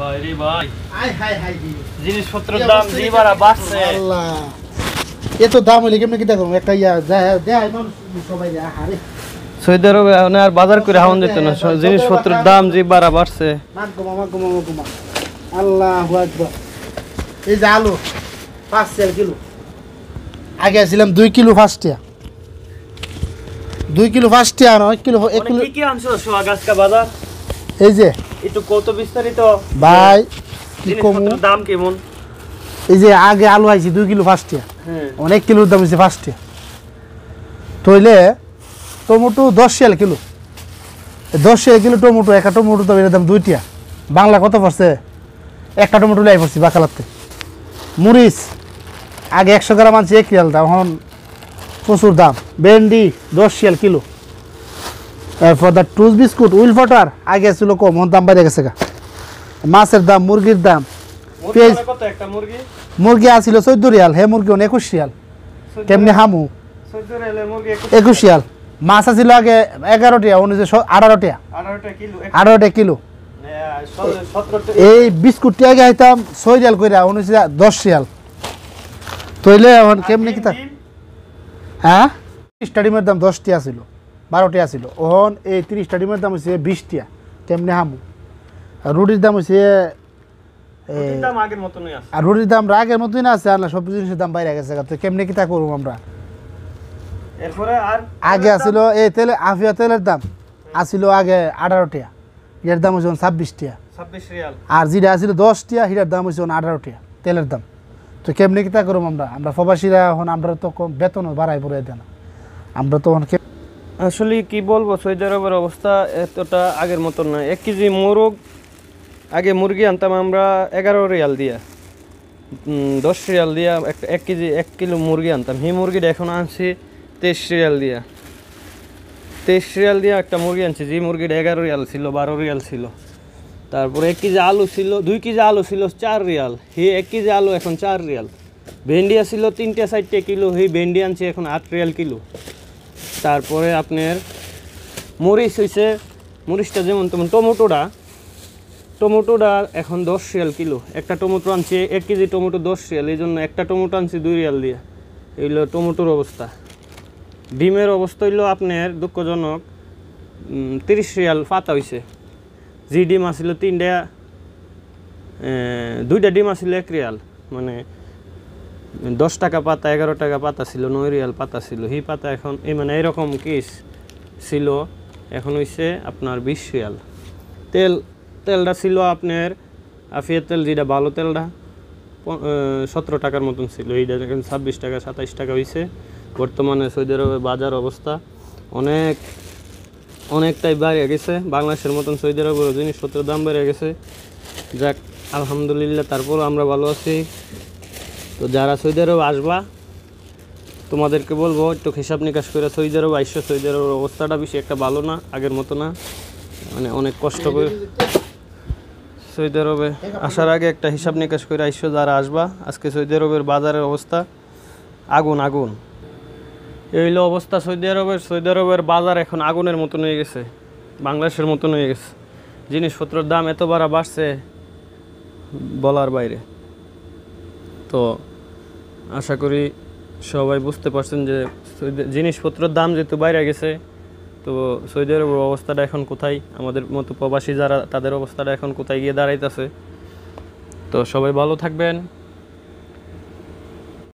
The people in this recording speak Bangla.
বাইরে জিনিসপত্রের দাম দিবারা বাড়ছে আল্লাহ কি দেখো আর বাজার করে হাওন যেত জিনিসপত্রের দাম যে বাড়া বাড়ছে আল্লাহ এই যে আলু পাঁচ চার কিলো আগে আসছিলাম দুই কিলো ফার্স্টিয়া দুই কিলো ফার্স্টিয়া এক কিলো এক কিলো এই যে একটু কত বিস্তারিত ভাই কি কম দাম কেমন এই যে আগে আলু আইছি দুই কিলো ফার্স্টিয়া হ্যাঁ অনেক কিলোর দাম হয়েছে ফার্স্টিয়া তইলে টমেটো দশ শিয়াল কিলো দশ শিয়াল কিলো টমেটো একটা টমেটো দাম এর দাম দুইটিয়া বাংলা কত পড়ছে একটা টমেটো লাই পড়ছি বাকালাতে মরিচ আগে একশো গ্রাম আনছি এক রিয়াল দাম এখন প্রচুর দাম ভেন্ডি দশ শিয়াল কিলো ফর দ্য টুস বিস্কুট উইল ফটার আগে ছিল কম দাম বাইরে গেছে মাছের দাম মুরগির দাম পেঁয়াজ মুরগি আসছিল চোদ্দ রিয়াল হে মুরগি অনেক একুশ রিয়াল কেমনি হামু একুশ রিয়াল মাছ আসছিল আগে এগারো টিয়া উনিশশো আঠারো টিয়া আঠারো কিলো এই বিস্কুটটি আগে আইতাম ছয় রিয়াল কইরা উনিশশো দশ রিয়াল তৈলে এখন কেমনি কিতা হ্যাঁ স্টাডিয়ামের দাম দশটি টিয়া বারোটিয়া আসিল ওহন এই তিরিশটা ডিমের দাম হচ্ছে বিশটিয়া তেমনি হামু আর রুটির দাম হচ্ছে আর রুটির দাম আগের মতোই না আছে আর সব জিনিসের দাম বাইরে গেছে তো কেমনে কি তা করবো আমরা আগে আসিল এই তেলে আফিয়া তেলের দাম আসিল আগে আঠারোটিয়া এটার দাম হচ্ছে ছাব্বিশটিয়া আর যেটা আসিল দশটিয়া সেটার দাম হচ্ছে আঠারোটিয়া তেলের দাম তো কেমনি কি তা করবো আমরা আমরা প্রবাসীরা এখন আমরা তো বেতনও বাড়াই পড়ে দেন আমরা তো আসলে কি বলবো সৌদি আরবের অবস্থা এতটা আগের মতন না এক কেজি মোরগ আগে মুরগি আনতাম আমরা এগারো রিয়াল দিয়া দশ রিয়াল দিয়া এক কেজি এক কিলো মুরগি আনতাম হি মুরগিটা এখন আনছি তেইশ রিয়াল দিয়া তেইশ রিয়াল দিয়া একটা মুরগি আনছি যে মুরগিটা এগারো রিয়াল ছিল বারো রিয়াল ছিল তারপরে এক কেজি আলু ছিল দুই কেজি আলু ছিল চার রিয়াল হি এক কেজি আলু এখন চার রিয়াল ভেন্ডিয়া ছিল তিনটে চারটে কিলো হি ভেন্ডি আনছি এখন আট রিয়াল কিলো তারপরে আপনার মরিচ হয়েছে মরিচটা যেমন তেমন টমেটোটা টমেটোটা এখন দশ রিয়াল কিলো একটা টমেটো আনছি এক কেজি টমেটো দশ রিয়াল এই জন্য একটা টমেটো আনছি দুই রিয়াল দিয়ে এইগুলো টমেটোর অবস্থা ডিমের অবস্থা হইল আপনার দুঃখজনক তিরিশ রিয়াল পাতা হয়েছে যে ডিম আসিল তিনটা দুইটা ডিম আসিল এক রিয়াল মানে দশ টাকা পাতা এগারো টাকা পাতা ছিল নৈরিয়াল পাতা ছিল সেই পাতা এখন এই মানে এরকম কিস ছিল এখন হইছে আপনার বিশ শিয়াল তেল তেলটা ছিল আপনার আফিয়া তেল যেটা ভালো তেলটা সতেরো টাকার মতন ছিল এইটা দেখেন ছাব্বিশ টাকা সাতাইশ টাকা হয়েছে বর্তমানে সৌদি আরবে বাজার অবস্থা অনেক অনেকটাই বাড়িয়ে গেছে বাংলাদেশের মতন সৌদি আরবের জিনিসপত্রের দাম বেড়ে গেছে যাক আলহামদুলিল্লাহ তারপরও আমরা ভালো আছি তো যারা সৈদারও আসবা তোমাদেরকে বলবো একটু হিসাব নিকাশ করে সৈদারও আইস সৈদারও অবস্থাটা বেশি একটা ভালো না আগের মতো না মানে অনেক কষ্ট করে সৌদি আরবে আসার আগে একটা হিসাব নিকাশ করে আইস যারা আসবা আজকে সৌদি আরবের বাজারের অবস্থা আগুন আগুন এই অবস্থা সৌদি আরবের সৌদি আরবের বাজার এখন আগুনের মতন হয়ে গেছে বাংলাদেশের মতন হয়ে গেছে জিনিসপত্রের দাম এত বাড়া বাড়ছে বলার বাইরে তো আশা করি সবাই বুঝতে পারছেন যে জিনিসপত্রের দাম যেহেতু বাইরে গেছে তো সৌদি আরবের অবস্থাটা এখন কোথায় আমাদের মতো প্রবাসী যারা তাদের অবস্থাটা এখন কোথায় গিয়ে দাঁড়াইতেছে তো সবাই ভালো থাকবেন